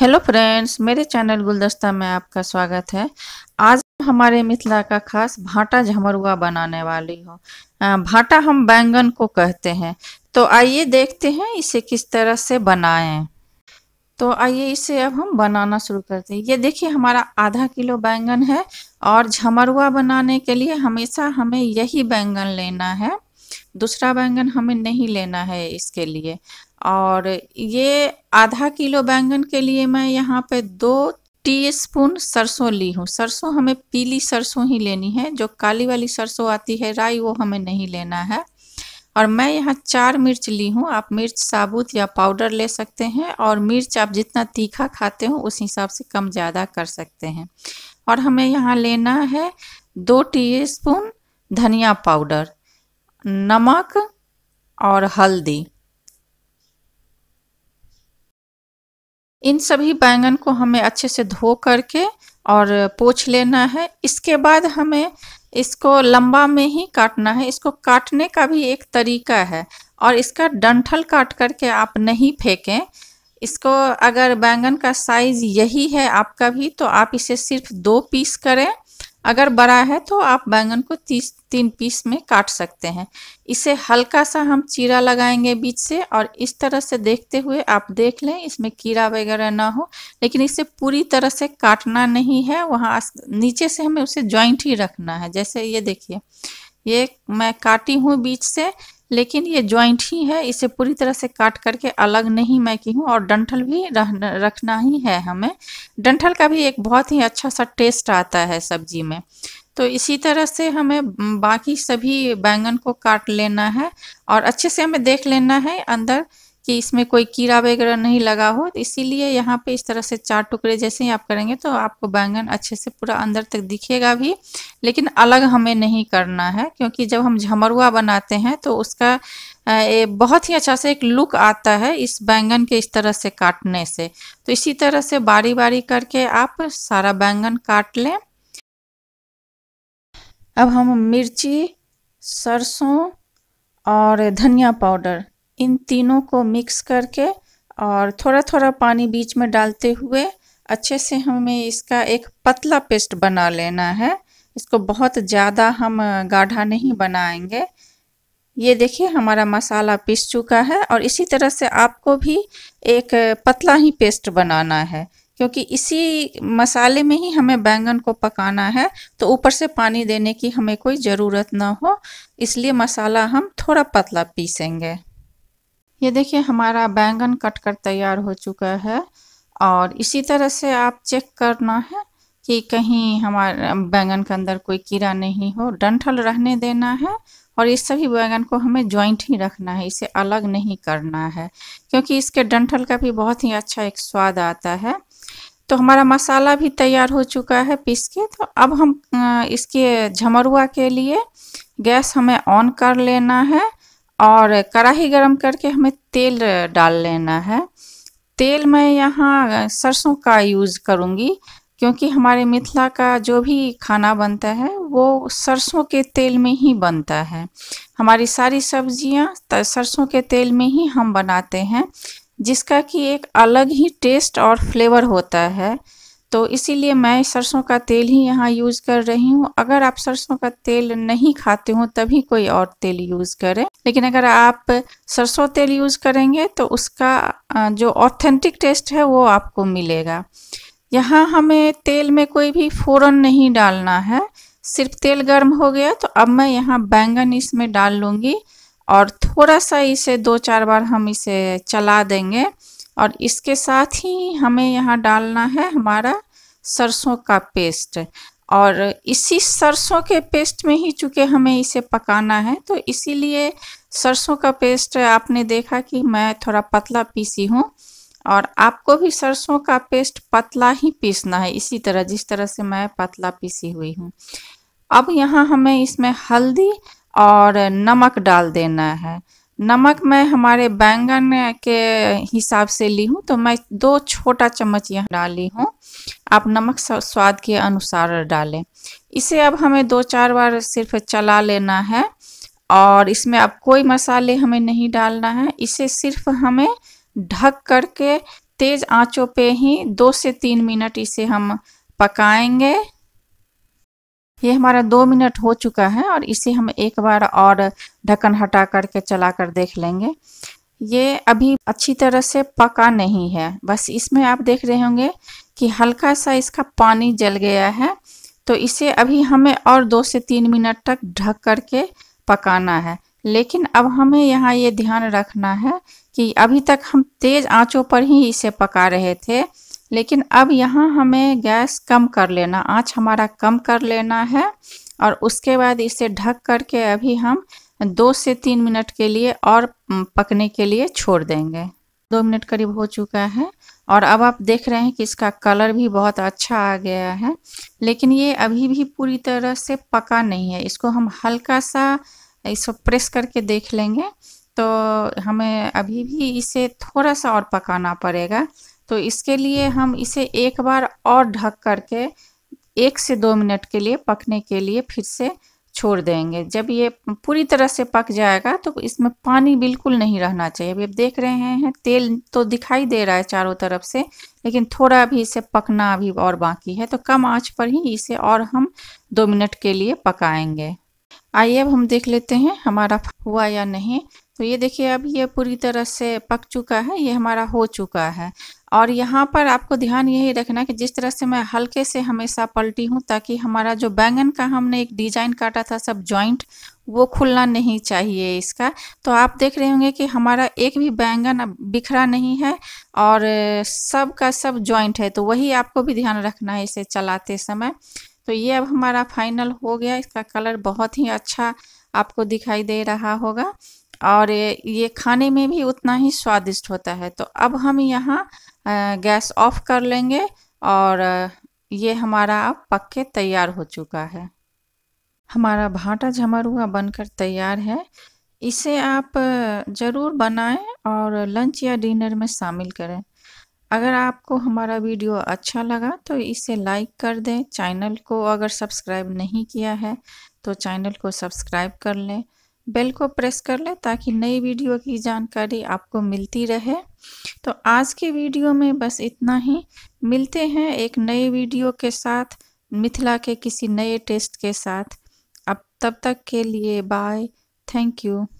hello friends मेरे channel गुलदस्ता में आपका स्वागत है आज हमारे मिथिला का खास भाटा झमरुआ बनाने वाली हो भाटा हम बैंगन को कहते हैं तो आइए देखते हैं इसे किस तरह से बनाएं तो आइए इसे अब हम बनाना शुरू करते हैं ये देखिए हमारा आधा किलो बैंगन है और झमरुआ बनाने के लिए हमेशा हमें यही बैंगन लेना है दूसरा बैंगन हमें नहीं लेना है इसके लिए और ये आधा किलो बैंगन के लिए मैं यहाँ पे दो टीस्पून सरसों ली हूँ सरसों हमें पीली सरसों ही लेनी है जो काली वाली सरसों आती है राई वो हमें नहीं लेना है और मैं यहाँ चार मिर्च ली हूँ आप मिर्च साबुत या पाउडर ले सकते हैं और मिर्च आप जितना तीखा खाते हो उस हिसाब से कम ज़्यादा कर सकते हैं और हमें यहाँ लेना है दो टीस्पून धनिया पाउडर नमक और हल्दी इन सभी बैंगन को हमें अच्छे से धो करके और पोछ लेना है इसके बाद हमें इसको लंबा में ही काटना है इसको काटने का भी एक तरीका है और इसका डंठल काट करके आप नहीं फेंकें इसको अगर बैंगन का साइज़ यही है आपका भी तो आप इसे सिर्फ दो पीस करें अगर बड़ा है तो आप बैंगन को तीस तीन पीस में काट सकते हैं इसे हल्का सा हम चीरा लगाएंगे बीच से और इस तरह से देखते हुए आप देख लें इसमें कीड़ा वगैरह ना हो लेकिन इसे पूरी तरह से काटना नहीं है वहाँ नीचे से हमें उसे ज्वाइंट ही रखना है जैसे ये देखिए ये मैं काटी हूँ बीच से लेकिन ये ज्वाइंट ही है इसे पूरी तरह से काट करके अलग नहीं मैं की हूँ और डंठल भी रखना ही है हमें डंठल का भी एक बहुत ही अच्छा सा टेस्ट आता है सब्जी में तो इसी तरह से हमें बाकी सभी बैंगन को काट लेना है और अच्छे से हमें देख लेना है अंदर कि इसमें कोई कीड़ा वगैरह नहीं लगा हो तो इसीलिए यहाँ पे इस तरह से चार टुकड़े जैसे ही आप करेंगे तो आपको बैंगन अच्छे से पूरा अंदर तक दिखेगा भी लेकिन अलग हमें नहीं करना है क्योंकि जब हम झमरुआ बनाते हैं तो उसका बहुत ही अच्छा से एक लुक आता है इस बैंगन के इस तरह से काटने से तो इसी तरह से बारी बारी करके आप सारा बैंगन काट लें अब हम मिर्ची सरसों और धनिया पाउडर इन तीनों को मिक्स करके और थोड़ा थोड़ा पानी बीच में डालते हुए अच्छे से हमें इसका एक पतला पेस्ट बना लेना है इसको बहुत ज़्यादा हम गाढ़ा नहीं बनाएंगे ये देखिए हमारा मसाला पिस चुका है और इसी तरह से आपको भी एक पतला ही पेस्ट बनाना है क्योंकि इसी मसाले में ही हमें बैंगन को पकाना है तो ऊपर से पानी देने की हमें कोई ज़रूरत ना हो इसलिए मसाला हम थोड़ा पतला पीसेंगे ये देखिए हमारा बैंगन कट कर तैयार हो चुका है और इसी तरह से आप चेक करना है कि कहीं हमारे बैंगन के अंदर कोई कीड़ा नहीं हो डंठल रहने देना है और इस सभी बैंगन को हमें ज्वाइंट ही रखना है इसे अलग नहीं करना है क्योंकि इसके डंठल का भी बहुत ही अच्छा एक स्वाद आता है तो हमारा मसाला भी तैयार हो चुका है पीस के तो अब हम इसके झमरुआ के लिए गैस हमें ऑन कर लेना है और कढ़ाई गरम करके हमें तेल डाल लेना है तेल मैं यहाँ सरसों का यूज़ करूँगी क्योंकि हमारे मिथिला का जो भी खाना बनता है वो सरसों के तेल में ही बनता है हमारी सारी सब्जियाँ सरसों के तेल में ही हम बनाते हैं जिसका कि एक अलग ही टेस्ट और फ्लेवर होता है तो इसीलिए मैं सरसों का तेल ही यहाँ यूज़ कर रही हूँ अगर आप सरसों का तेल नहीं खाते हो तभी कोई और तेल यूज़ करें लेकिन अगर आप सरसों तेल यूज़ करेंगे तो उसका जो ऑथेंटिक टेस्ट है वो आपको मिलेगा यहाँ हमें तेल में कोई भी फ़ौरन नहीं डालना है सिर्फ तेल गर्म हो गया तो अब मैं यहाँ बैंगन इसमें डाल लूँगी और थोड़ा सा इसे दो चार बार हम इसे चला देंगे और इसके साथ ही हमें यहाँ डालना है हमारा सरसों का पेस्ट और इसी सरसों के पेस्ट में ही चूँकि हमें इसे पकाना है तो इसीलिए सरसों का पेस्ट आपने देखा कि मैं थोड़ा पतला पीसी हूँ और आपको भी सरसों का पेस्ट पतला ही पीसना है इसी तरह जिस तरह से मैं पतला पीसी हुई हूँ अब यहाँ हमें इसमें हल्दी और नमक डाल देना है नमक मैं हमारे बैंगन के हिसाब से ली हूँ तो मैं दो छोटा चम्मच यहाँ डाली हूँ आप नमक स्वाद के अनुसार डालें इसे अब हमें दो चार बार सिर्फ चला लेना है और इसमें अब कोई मसाले हमें नहीं डालना है इसे सिर्फ हमें ढक करके तेज़ आंचों पे ही दो से तीन मिनट इसे हम पकाएंगे ये हमारा दो मिनट हो चुका है और इसे हम एक बार और ढक्कन हटा करके चला कर देख लेंगे ये अभी अच्छी तरह से पका नहीं है बस इसमें आप देख रहे होंगे कि हल्का सा इसका पानी जल गया है तो इसे अभी हमें और दो से तीन मिनट तक ढक करके पकाना है लेकिन अब हमें यहाँ ये ध्यान रखना है कि अभी तक हम तेज़ आंचों पर ही इसे पका रहे थे लेकिन अब यहाँ हमें गैस कम कर लेना आँच हमारा कम कर लेना है और उसके बाद इसे ढक करके अभी हम दो से तीन मिनट के लिए और पकने के लिए छोड़ देंगे दो मिनट करीब हो चुका है और अब आप देख रहे हैं कि इसका कलर भी बहुत अच्छा आ गया है लेकिन ये अभी भी पूरी तरह से पका नहीं है इसको हम हल्का सा इसको प्रेस करके देख लेंगे तो हमें अभी भी इसे थोड़ा सा और पकाना पड़ेगा तो इसके लिए हम इसे एक बार और ढक करके एक से दो मिनट के लिए पकने के लिए फिर से छोड़ देंगे जब ये पूरी तरह से पक जाएगा तो इसमें पानी बिल्कुल नहीं रहना चाहिए अभी आप देख रहे हैं तेल तो दिखाई दे रहा है चारों तरफ से लेकिन थोड़ा अभी इसे पकना अभी और बाकी है तो कम आंच पर ही इसे और हम दो मिनट के लिए पकाएंगे आइए अब हम देख लेते हैं हमारा हुआ या नहीं तो ये देखिए अब ये पूरी तरह से पक चुका है ये हमारा हो चुका है और यहाँ पर आपको ध्यान यही रखना कि जिस तरह से मैं हल्के से हमेशा पलटी हूँ ताकि हमारा जो बैंगन का हमने एक डिजाइन काटा था सब जॉइंट वो खुलना नहीं चाहिए इसका तो आप देख रहे होंगे कि हमारा एक भी बैंगन बिखरा नहीं है और सब का सब जॉइंट है तो वही आपको भी ध्यान रखना है इसे चलाते समय तो ये अब हमारा फाइनल हो गया इसका कलर बहुत ही अच्छा आपको दिखाई दे रहा होगा और ये खाने में भी उतना ही स्वादिष्ट होता है तो अब हम यहाँ गैस ऑफ कर लेंगे और ये हमारा अब पक के तैयार हो चुका है हमारा भाटा झमरुआ बनकर तैयार है इसे आप ज़रूर बनाएं और लंच या डिनर में शामिल करें अगर आपको हमारा वीडियो अच्छा लगा तो इसे लाइक कर दें चैनल को अगर सब्सक्राइब नहीं किया है तो चैनल को सब्सक्राइब कर लें बेल को प्रेस कर लें ताकि नई वीडियो की जानकारी आपको मिलती रहे तो आज के वीडियो में बस इतना ही मिलते हैं एक नए वीडियो के साथ मिथिला के किसी नए टेस्ट के साथ अब तब तक के लिए बाय थैंक यू